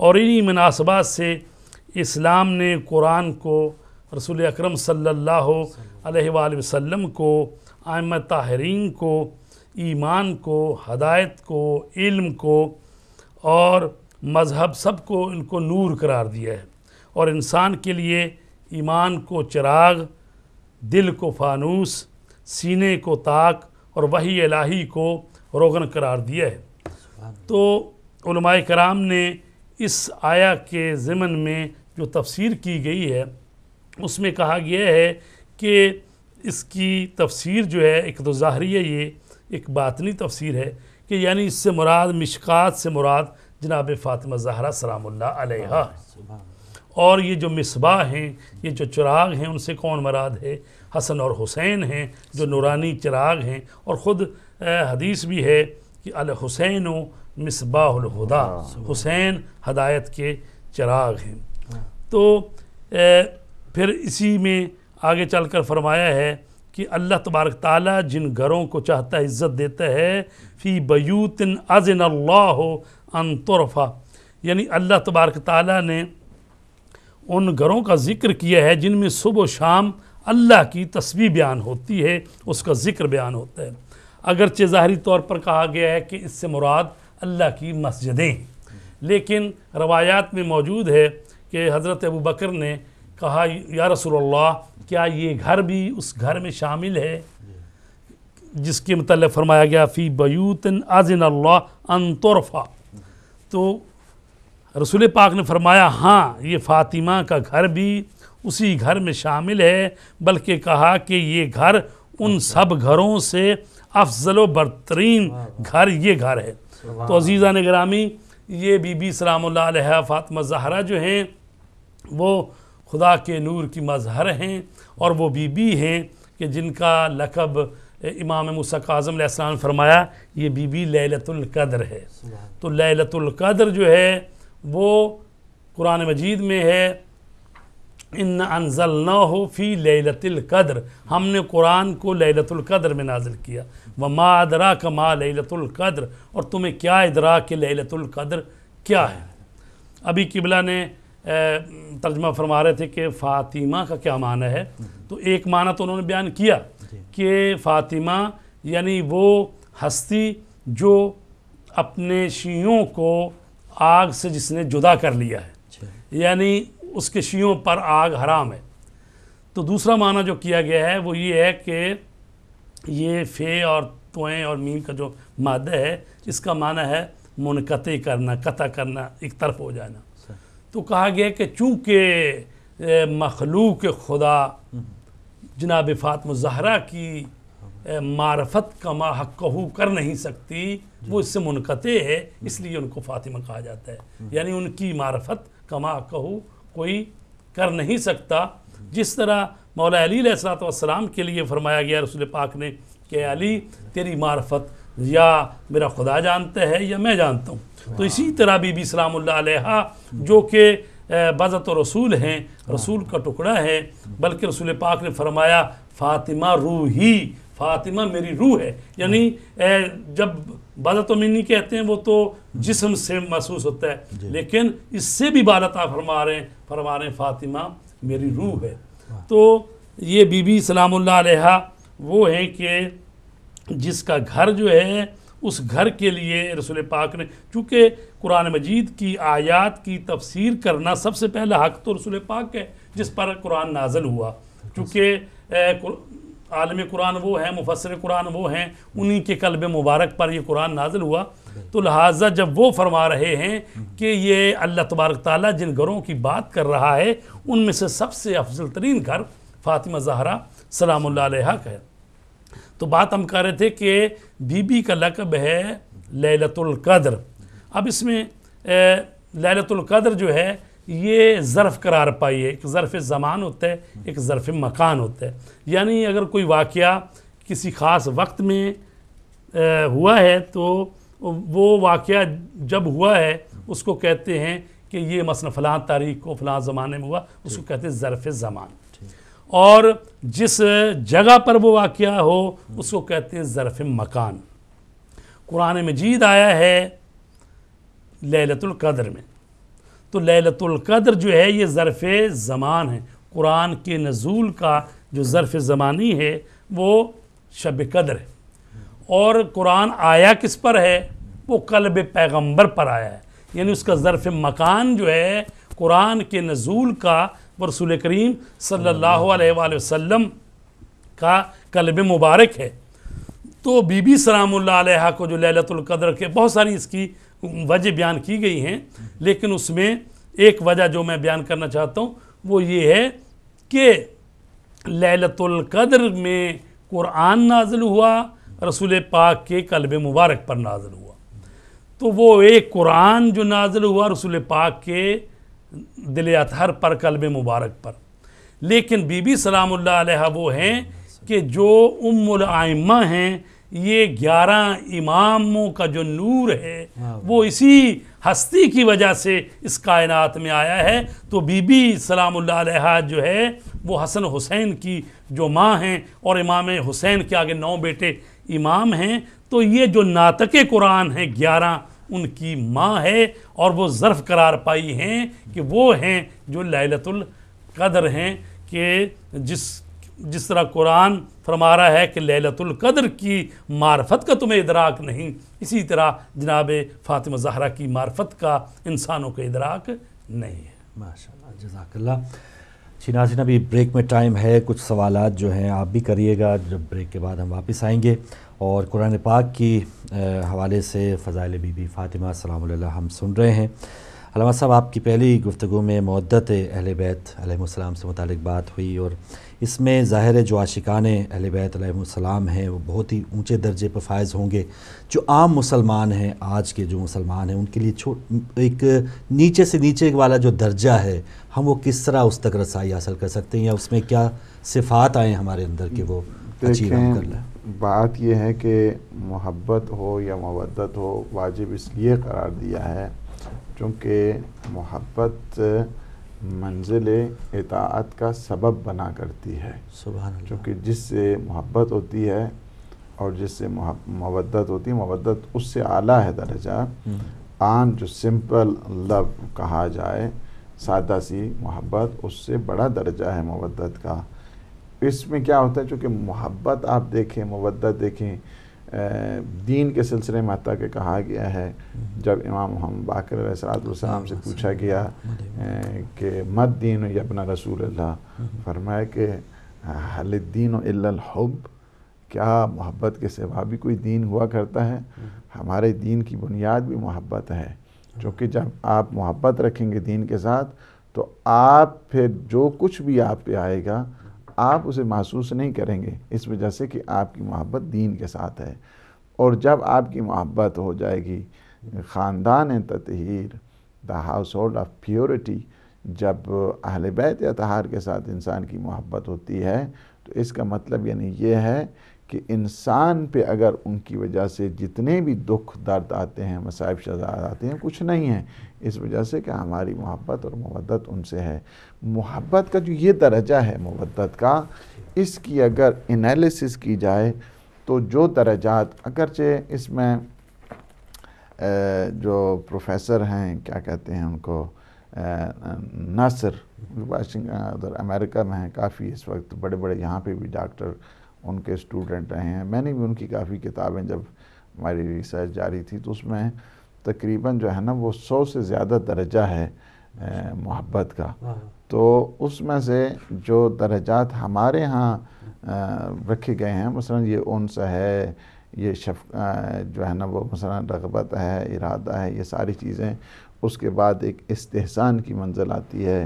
और इन्हीं मुनासबात से इस्लाम ने कुरान को रसूल अकरम सल्लल्लाहु अलैहि वसल्लम को आम ताहरीन को ईमान को हदायत को इल्म को और मज़हब सब को इनको नूर करार दिया है और इंसान के लिए ईमान को चिराग दिल को फानूस सीने को ताक और वही इलाही को रोगन करार दिया है तो कराम ने इस आया के ज़मन में जो तफसीर की गई है उसमें कहा गया है कि इसकी तफसीर जो है एक तो ज़ाहरी है ये एक बातनी तफसीर है कि यानी इससे मुराद मिशकात से मुराद जनाब फ़ातिमा ज़हरा सलामुल्ला और ये जो मिसबा हैं ये जो चिराग हैं उनसे कौन मराद है हसन और हुसैन हैं जो नूरानी चिराग हैं और ख़ुद हदीस भी है कि अल हुसैन मिसबाहुलहुदा हाँ। हुसैन हदायत के चिराग हैं हाँ। तो ए, फिर इसी में आगे चलकर फरमाया है कि अल्लाह तबारक ताला जिन घरों को चाहता है इज़्ज़त देता है फ़ी बयूतिन अजन अल्लाह अनतरफ़ा यानी अल्लाह तबारक ताला ने उन घरों का ज़िक्र किया है जिनमें सुबह शाम अल्लाह की तस्वीर बयान होती है उसका ज़िक्र बयान होता है अगरचे ज़ाहरी तौर पर कहा गया है कि इससे मुराद अल्लाह की मस्जिदें लेकिन रवायात में मौजूद है कि हज़रत अबू बकर ने कहा या रसोल्ला क्या ये घर भी उस घर में शामिल है जिसके मतलब फरमाया गया फ़ी बयूतन आजिन अनतरफ़ा तो रसूल पाक ने फरमाया हाँ ये फ़ातिमा का घर भी उसी घर में शामिल है बल्कि कहा कि ये घर उन सब घरों से अफजल बरतरीन घर ये घर है तो अजीज़ा ने ग्रामी ये बीबी सलाम फ़ातमा जहरा जो हैं वो खुदा के नूर की मजहर हैं और वो बीबी हैं कि जिनका लकब इमाम मुसक आज़म फरमाया ये बीबी लैलतुल्कद्र है तो लैलतुल्कद्र जो है वो कुरान मजीद में है इन अनजल हो फ़ी लतिलकद्र हमने कुरान को लतिलकद्र में नाजिल किया व मा अदरा माँ लतिलकद्र और तुम्हें क्या इदरा के लतिलकद्र क्या है अभी किबला ने तर्जमा फरमा रहे थे कि फ़ातिमा का क्या माना है तो एक माना तो उन्होंने बयान किया कि फ़ातिमा यानी वो हस्ती जो अपने शीयों को आग से जिसने जुदा कर लिया है अच्छा। यानी उसके शियों पर आग हराम है तो दूसरा माना जो किया गया है वो ये है कि ये फे और तोएँ और मीम का जो मादा है इसका माना है मुनक़ करना कता करना एक तरफ हो जाना तो कहा गया कि चूँकि मखलूक खुदा जनाब फातम जहरा की मारफत कमा हकहू कर नहीं सकती वो इससे मुनक़ है इसलिए उनको फातिमा कहा जाता है यानी उनकी मारफत कमा कहू कोई कर नहीं सकता जिस तरह मौला अली सलाम के लिए फरमाया गया रसूल पाक ने कि अली तेरी मार्फत या मेरा खुदा जानता है या मैं जानता हूँ तो इसी तरह बीबी सलाम्हा जो कि बज़त रसूल हैं रसूल का टुकड़ा है बल्कि रसूल पाक ने फरमाया फ़ातिमा रूही फातिमा मेरी रूह है यानी जब बादतमिनी तो कहते हैं वो तो जिसम से महसूस होता है लेकिन इससे भी बादत आप फरमा रहे हैं फरमा रहे हैं फातिमा मेरी रूह है हाँ। तो ये बीबी सलाम वो हैं कि जिसका घर जो है उस घर के लिए रसुल पाक ने चूँकि कुरान मजीद की आयात की तफसीर करना सबसे पहला हक तो रसुल पाक है जिस पर कुरान नाजल हुआ अच्छा। चूँकि आलम कुरान वो हैं मुफसर कुरान वो हैं उन्हीं के कल्ब मुबारक पर यह कुरान नाजिल हुआ तो लिहाजा जब वो फरमा रहे हैं कि ये अल्लाह तबारक ताली जिन घरों की बात कर रहा है उनमें से सबसे अफजल तरीन घर फ़ातिमा जहरा सलाम का है तो बात हम कह रहे थे कि बीबी का लकब है ललतुल्कद्र अब इसमें ललतुल्कद्र जो है ये ज़रफ़ करार पाई है एक ज़रफ़ ज़मान होता है एक ज़रफ़ मकान होता है यानी अगर कोई वाक़ किसी ख़ास वक्त में आ, हुआ है तो वो वाक़ जब हुआ है उसको कहते हैं कि ये मसला फ़लाँ तारीख को फ़लाँ ज़माने में हुआ उसको कहते हैं ज़रफ़ ज़मान और जिस जगह पर वो वाक़ हो उसको कहते हैं ज़रफ़ मकान कुरान मजीद आया है ललतुल्कद्र में तो लतुल्क़द्र जो है ये ज़रफ़ ज़मान है कुरान के नज़ूल का जो ज़रफ़ ज़मानी है वो शब कदर है और कुरान आया किस पर है वो कलब पैगम्बर पर आया है यानी उसका ज़रफ़ मकान जो है कुरान के नज़ूल का रसूल करीम सल्लल्लाहु अलैहि वसल्लम का कलब मुबारक है तो बीबी सलाम को जो लतुल्क़द्र के बहुत सारी इसकी वजह बयान की गई हैं लेकिन उसमें एक वजह जो मैं बयान करना चाहता हूँ वो ये है कि ललतुल्कद्र कद्र में कुरान नाजिल हुआ रसूल पाक के कलब मुबारक पर नाजिल हुआ तो वो एक कुरान जो नाजिल हुआ रसूल पाक के दिल अतहर पर कलब मुबारक पर लेकिन बीबी सलाम वो हैं कि जो उम्मामा हैं ये ग्यारह इमामों का जो नूर है हाँ, वो इसी हस्ती की वजह से इस कायनात में आया है तो बीबी सलाम जो है वो हसन हुसैन की जो माँ हैं और इमाम हुसैन के आगे नौ बेटे इमाम हैं तो ये जो नातक कुरान हैं ग्यारह उनकी माँ है और वो ज़र्फ़ करार पाई हैं कि वो हैं जो लैलतुल कदर हैं कि जिस जिस तरह कुरान फरमा रहा है कि ललतुल कदर की मार्फत का तुम्हें इदराक नहीं इसी तरह जनाब फ़ातिमा जहरा की मार्फत का इंसानों का इदराक नहीं है माशा जजाकल्ला शिनाजिन अभी ब्रेक में टाइम है कुछ सवाल जो हैं आप भी करिएगा जब ब्रेक के बाद हम वापस आएंगे और कुरान पाक की हवाले से फ़ज़ाइल बीबी फ़ातिमा सलाम हम सुन रहे हैं अलमा साहब आपकी पहली गुफ्तु में मदत अहल बैत सलाम से मुतक बात हुई और इसमें ज़ाहिर जो आशिकान अलबैतम हैं वो बहुत ही ऊँचे दर्जे पर फायज़ होंगे जो आम मुसलमान हैं आज के जो मुसलमान हैं उनके लिए छो एक नीचे से नीचे वाला जो दर्जा है हम वो किस तरह उस तक रसाई हासिल कर सकते हैं या उसमें क्या सिफात आएँ हमारे अंदर के वो अचीव कर लें बात यह है कि मोहब्बत हो या मवदत हो वाजिब इसलिए करार दिया है चूँकि मोहब्बत मंजिल इतात का सबब बना करती है क्योंकि जिससे मोहब्बत होती है और जिससे मवदत होती है मवदत उससे आला है दर्जा हम्म। आन जो सिंपल लव कहा जाए सादा सी मोहब्बत उससे बड़ा दर्जा है मवदत का इसमें क्या होता है चूँकि मोहब्बत आप देखें मवदत देखें दीन के सिलसिले में आता के कहा गया है जब इमाम मोहम्मद बाकर सलाम से पूछा गया कि मत दीन या अपना रसूल अल्लाह हम्म। फरमाया कि हल दीन हब क्या मोहब्बत के सिवा भी कोई दीन हुआ करता है हम्म। हमारे दीन की बुनियाद भी मोहब्बत है क्योंकि जब आप मोहब्बत रखेंगे दीन के साथ तो आप फिर जो कुछ भी आप पे आएगा आप उसे महसूस नहीं करेंगे इस वजह से कि आपकी मोहब्बत दीन के साथ है और जब आपकी मोहब्बत हो जाएगी ख़ानदान ततहर the household of purity जब अहल बैत अतहार के साथ इंसान की मोहब्बत होती है तो इसका मतलब यानी यह है कि इंसान पे अगर उनकी वजह से जितने भी दुख दर्द आते हैं मसाइब शजा आते हैं कुछ नहीं है इस वजह से कि हमारी मोहब्बत और मवदत उनसे है मोहब्बत का जो ये दर्जा है मोहब्बत का इसकी अगर एनालिसिस की जाए तो जो दर्जात अगरचे इसमें जो प्रोफेसर हैं क्या कहते हैं उनको वाशिंग उधर अमेरिका में हैं काफ़ी इस वक्त बड़े बड़े यहाँ पे भी डॉक्टर उनके स्टूडेंट रहे हैं मैंने भी उनकी काफ़ी किताबें जब हमारी रिसर्च जारी थी तो उसमें तकरीबन जो है ना वो सौ से ज़्यादा दर्जा है मोहब्बत का हाँ। तो उसमें से जो दर्जात हमारे यहाँ रखे गए हैं मसलन ये उनस है ये शफ जो है ना वो मसलन रगबत है इरादा है ये सारी चीज़ें उसके बाद एक इस्तेहसान की मंजिल आती है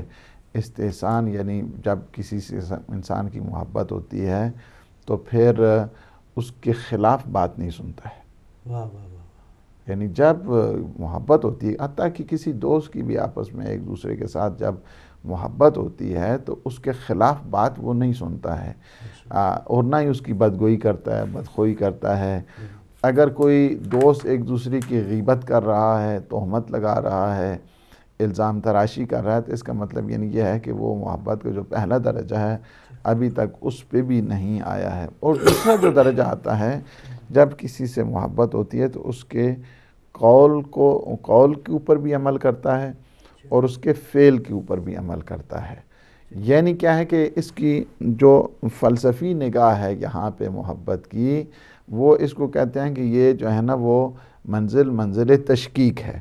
इस्तेहसान यानी जब किसी से इंसान की मोहब्बत होती है तो फिर उसके ख़िलाफ़ बात नहीं सुनता है यानी जब मोहब्बत होती है हती कि किसी दोस्त की भी आपस में एक दूसरे के साथ जब मोहब्बत होती है तो उसके ख़िलाफ़ बात वो नहीं सुनता है अच्छा। आ, और ना ही उसकी बदगोई करता है बदखोई करता है अगर कोई दोस्त एक दूसरे की गीबत कर रहा है तोहमत लगा रहा है इल्ज़ाम तराशी कर रहा है तो इसका मतलब यानी यह है कि वो मोहब्बत का जो पहला दर्जा है अभी तक उस पर भी नहीं आया है और दूसरा जो दर्जा आता है जब किसी से मोहब्बत होती है तो उसके कौल को कौल के ऊपर भी अमल करता है और उसके फ़ेल के ऊपर भी अमल करता है यानी क्या है कि इसकी जो फ़लसफ़ी निगाह है यहाँ पे मोहब्बत की वो इसको कहते हैं कि ये जो है ना वो मंजिल मंजिल तशकीक है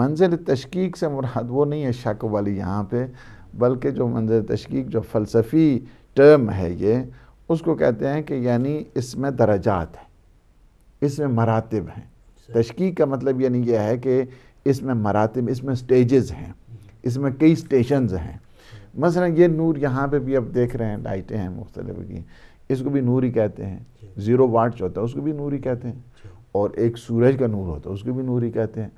मंजिल तशकीक से मुराद वो नहीं है शक वाली यहाँ पे बल्कि जो मंजिल तशकीक जो फ़लसफ़ी टर्म है ये उसको कहते हैं कि यानी इसमें दर्जात है इसमें मरातब हैं तशकीक का मतलब यानी यह है कि इसमें मरातब इसमें स्टेजेस हैं इसमें कई स्टेशन हैं मसल ये नूर यहाँ पे भी अब देख रहे हैं लाइटें हैं मुख्तलिफ की इसको भी नूर ही कहते हैं ज़ीरो वाट होता है उसको भी नूर ही कहते हैं और एक सूरज का नूर होता है उसको भी नूर ही कहते हैं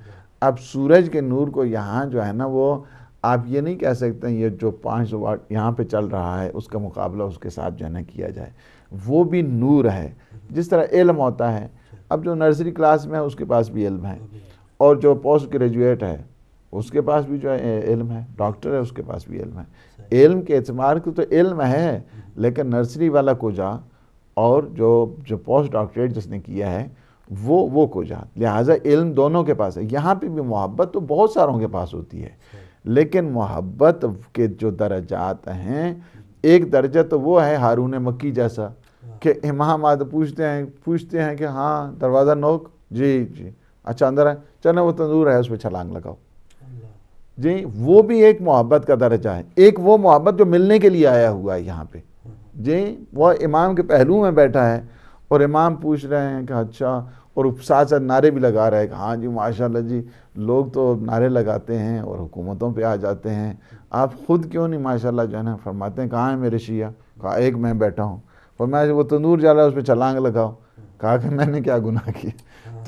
अब सूरज के नूर को यहाँ जो है ना वो आप ये नहीं कह सकते ये जो पाँच सौ वाट यहाँ पर चल रहा है उसका मुकाबला उसके साथ जो है ना किया जाए वो भी नूर है जिस तरह इल्म होता है अब जो नर्सरी क्लास में है उसके पास भी इल्म है और जो पोस्ट ग्रेजुएट है उसके पास भी जो है इल्म है डॉक्टर है उसके पास भी इल्म है इल्म के एतमार की तो इल्म है लेकिन नर्सरी वाला को जा और जो जो पोस्ट डॉक्टरेट जिसने किया है वो वो को जा लिहाजा इल्म दोनों के पास है यहाँ पे भी मोहब्बत तो बहुत सारों के पास होती है लेकिन मोहब्बत के जो दर्जात हैं एक दर्जा तो वो है हारून मक्की जैसा हाँ। कि इमाम आद पूछते हैं पूछते हैं कि हाँ दरवाज़ा नोक जी जी अच्छा अंदर है चलो वो तंदूर है उसमें छलांग लगाओ जी वो भी एक मोहब्बत का दर्जा है एक वो मोहब्बत जो मिलने के लिए आया हुआ है यहाँ पे जी वह इमाम के पहलू में बैठा है और इमाम पूछ रहे हैं कि अच्छा और साथ साथ नारे भी लगा रहे हैं कि हाँ जी माशाल्लाह जी लोग तो नारे लगाते हैं और हुकूमतों पे आ जाते हैं आप ख़ुद क्यों नहीं माशाल्लाह जो है ना फरमाते हैं कहाँ है मेरे शिया कहा एक मैं बैठा हूँ फरमाया वो तंदूर जा रहा है उस पर छलांग लगाओ कहा कि मैंने क्या गुनाह किया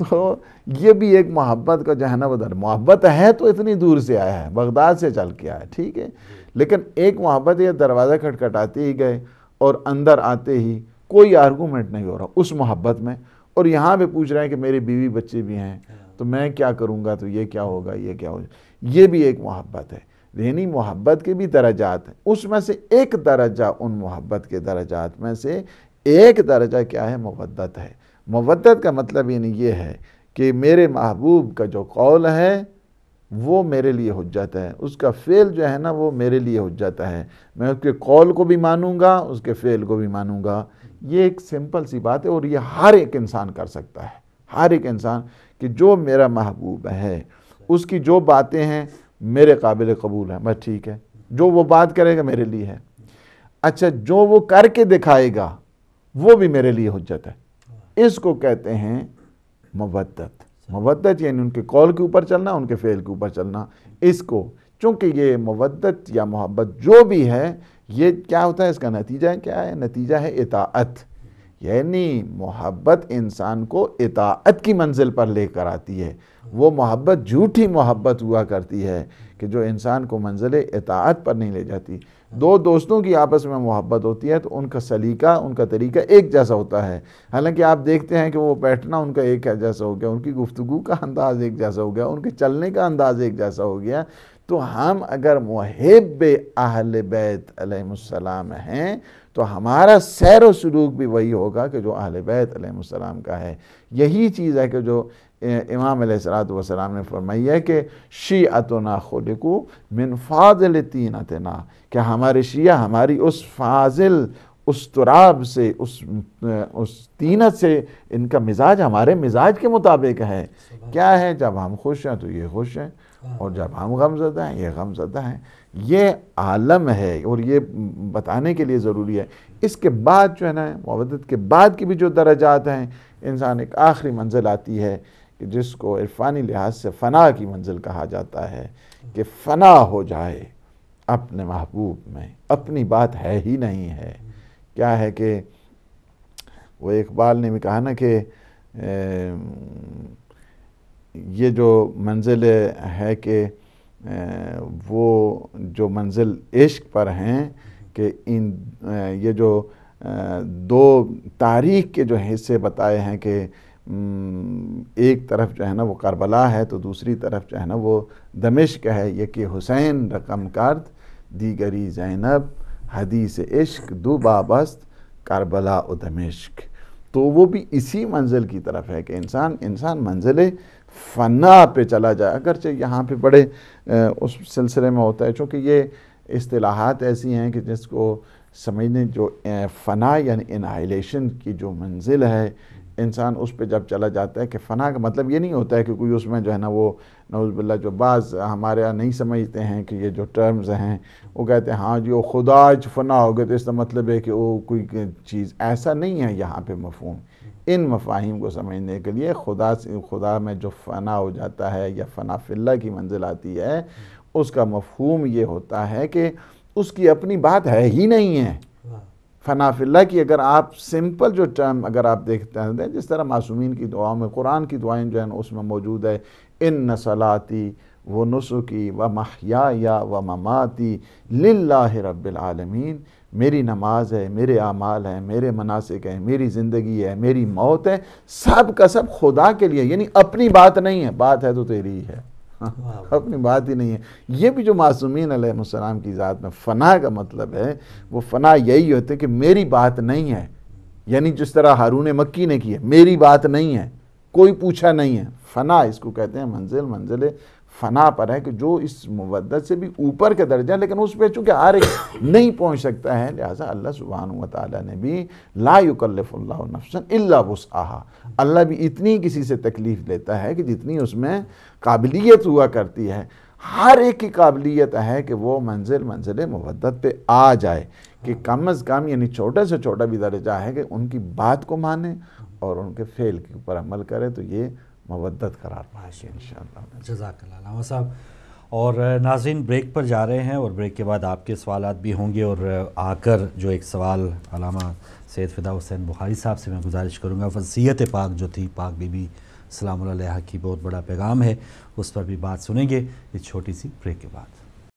तो ये भी एक मोहब्बत का जो है ना बदर मोहब्बत है तो इतनी दूर से आया है बगदाद से चल के आया ठीक है लेकिन एक मोहब्बत ये दरवाज़ा खटखटाते ही गए और अंदर आते ही कोई आर्गूमेंट नहीं हो रहा उस मोहब्बत में और यहाँ पे पूछ रहे हैं कि मेरे बीवी बच्चे भी हैं तो मैं क्या करूँगा तो ये क्या होगा ये क्या होगा ये भी एक मोहब्बत है यानी मोहब्बत के भी दर्जात हैं उसमें से एक दर्जा उन मोहब्बत के दर्जात में से एक दर्जा क्या है मुबदत है मवदत का मतलब नहीं ये है कि मेरे महबूब का जो कौल है वो मेरे लिए हो जाता है उसका फ़ेल जो है ना वो मेरे लिए हो जाता है मैं उसके कौल को भी मानूंगा उसके फ़ेल को भी मानूंगा ये एक सिंपल सी बात है और ये हर एक इंसान कर सकता है हर एक इंसान कि जो मेरा महबूब है उसकी जो बातें हैं मेरे काबिल कबूल हैं बस ठीक है जो वो बात करेगा मेरे लिए है अच्छा जो वो करके दिखाएगा वो भी मेरे लिए हो जाता है इसको कहते हैं मवदत मवदत यानी उनके कॉल के ऊपर चलना उनके फेल के ऊपर चलना इसको चूँकि ये मवदत या मोहब्बत जो भी है ये क्या होता है इसका नतीजा है क्या है नतीजा है इताअत यानी मोहब्बत इंसान को इताअत की मंजिल पर लेकर आती है वो मोहब्बत झूठी मोहब्बत हुआ करती है कि जो इंसान को मंजिल इताअत पर नहीं ले जाती दो दोस्तों की आपस में मोहब्बत होती है तो उनका सलीका उनका तरीका एक जैसा होता है हालांकि आप देखते हैं कि वो बैठना उनका एक जैसा हो गया उनकी गुफ्तु का अंदाज़ एक जैसा हो गया उनके चलने का अंदाज़ एक जैसा हो गया तो हम अगर महब आहल बैत अलैहिस्सलाम हैं तो हमारा सैर व सलूक भी वही होगा कि जो आहल बैत अलैहिस्सलाम का है यही चीज़ है कि जो इमाम सलाम ने फरमाई है कि शी अतना खुलकू मिन फाजल तीन अतना कि हमारे शिया हमारी उस फाजिल उस तुराब से उस उस तीनत से इनका मिजाज हमारे मिजाज के मुताबिक है क्या है जब हम खुश हैं तो ये खुश हैं हाँ। और जब हम गमजदा हैं ये गमजदा हैं ये आलम है और ये बताने के लिए ज़रूरी है इसके बाद जो है ना मदद के बाद की भी जो दर्जात हैं इंसान एक आखिरी मंजिल आती है कि जिसको इरफानी लिहाज से फ़ना की मंजिल कहा जाता है कि फ़ना हो जाए अपने महबूब में अपनी बात है ही नहीं है क्या है कि वो इकबाल ने भी कहा ना कि ये जो मंजिल है कि वो जो मंजिल इश्क पर हैं कि इन ये जो दो तारीख के जो हिस्से बताए हैं कि एक तरफ जो है ना वो करबला है तो दूसरी तरफ जो है ना वो दमिश्क है ये कि हुसैन रकम कर्द दीगरी ज़ैनब हदीस इश्क दो बाबस्त करबला दमिश्क तो वो भी इसी मंजिल की तरफ है कि इंसान इंसान मंजिल फना पे चला जाए अगरचे यहाँ पे बड़े उस सिलसिले में होता है चूँकि ये असलाहत ऐसी हैं कि जिसको समझने जो फ़ना यानी इनहाइलेशन की जो मंजिल है इंसान उस पर जब चला जाता है कि फ़ना का मतलब ये नहीं होता है कि कोई उसमें जो है ना वो नवज़बिल्ला जो बाज़ हमारे यहाँ नहीं समझते हैं कि ये जो टर्म्स हैं वो कहते हैं हाँ जी वो खुदाज फ़ना हो गए तो इसका मतलब है कि वो कोई चीज़ ऐसा नहीं है यहाँ पे मफहम इन मफाहिम को समझने के लिए खुदा से खुदा में जो फ़ना हो जाता है या फ़ना फिल्ला की मंजिल आती है उसका मफहम ये होता है कि उसकी अपनी बात है ही नहीं है फनाफिल्ला की अगर आप सिंपल जो टर्म अगर आप देखते हैं जिस तरह मासूमिन की दुआओं में कुरान की दुआएं जो है उसमें मौजूद है इन सलाती व नसुकी व महया व ममाती लाला रबालमीन मेरी नमाज है मेरे आमाल हैं मेरे मनासिक हैं मेरी ज़िंदगी है मेरी मौत है सब का सब खुदा के लिए यानी अपनी बात नहीं है बात है तो तेरी है अपनी बात ही नहीं है ये भी जो मासूमिन अलैहिस्सलाम की ज़ात में फ़ना का मतलब है वो फ़ना यही होते कि मेरी बात नहीं है यानी जिस तरह हारून मक्की ने की है मेरी बात नहीं है कोई पूछा नहीं है फ़ना इसको कहते हैं मंजिल मंजिल फना पर है कि जो इस मुवदत से भी ऊपर के दर्जा लेकिन उस पर चूँकि हर एक नहीं पहुँच सकता है लिहाजा अल्लाह सुबहान ताली ने भी ला युकल्लफ़ल्लाफ़सन अल्ला अल्लाह भी इतनी किसी से तकलीफ़ लेता है कि जितनी उसमें काबिलियत हुआ करती है हर एक की काबिलियत है कि वो मंजिल मंजिल मुवदत पे आ जाए कि कम अज़ कम यानी छोटा से छोटा भी दर्जा है कि उनकी बात को माने और उनके फेल के ऊपर अमल करे तो ये मवदत करार पाएगी इन जजाकल्ला साहब और नाजिन ब्रेक पर जा रहे हैं और ब्रेक के बाद आपके सवाल भी होंगे और आकर जो एक सवाल अलामा सैद फिदा हुसैन बुखारी साहब से मैं गुजारिश करूँगा फसीत पाक जो थी पाक बीबी सलाम की बहुत बड़ा पैगाम है उस पर भी बात सुनेंगे इस छोटी सी ब्रेक के बाद